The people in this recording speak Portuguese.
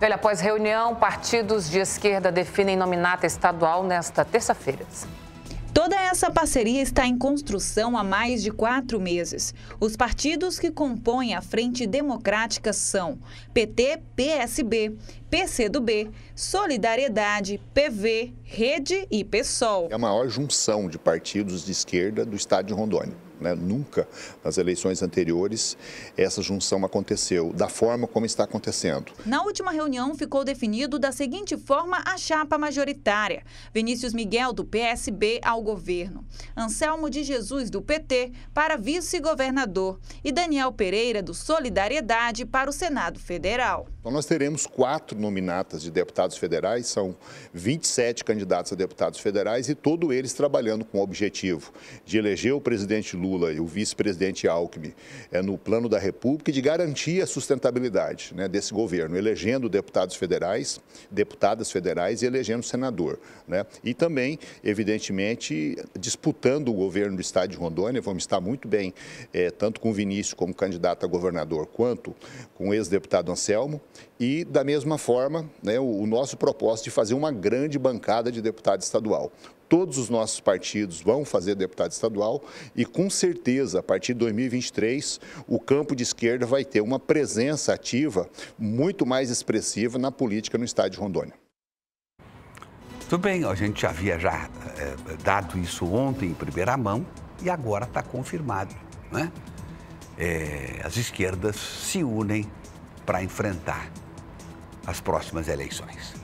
Velha, após reunião, partidos de esquerda definem nominata estadual nesta terça-feira. Toda essa parceria está em construção há mais de quatro meses. Os partidos que compõem a Frente Democrática são PT, PSB, PCdoB, Solidariedade, PV, Rede e PSOL. É a maior junção de partidos de esquerda do estado de Rondônia. Né? Nunca nas eleições anteriores essa junção aconteceu da forma como está acontecendo. Na última reunião ficou definido da seguinte forma a chapa majoritária: Vinícius Miguel do PSB ao governo, Anselmo de Jesus do PT para vice-governador e Daniel Pereira do Solidariedade para o Senado Federal. Então nós teremos quatro nominatas de deputados federais, são 27 candidatos a deputados federais e todos eles trabalhando com o objetivo de eleger o presidente Lula Lula e o vice-presidente Alckmin é, no plano da República de garantir a sustentabilidade né, desse governo, elegendo deputados federais, deputadas federais e elegendo senador. Né? E também, evidentemente, disputando o governo do estado de Rondônia, vamos estar muito bem, é, tanto com o Vinícius como candidato a governador, quanto com o ex-deputado Anselmo, e da mesma forma, né, o, o nosso propósito de fazer uma grande bancada de deputado estadual todos os nossos partidos vão fazer deputado estadual e com certeza, a partir de 2023, o campo de esquerda vai ter uma presença ativa muito mais expressiva na política no estado de Rondônia. Tudo bem, a gente havia já é, dado isso ontem em primeira mão e agora está confirmado. Né? É, as esquerdas se unem para enfrentar as próximas eleições.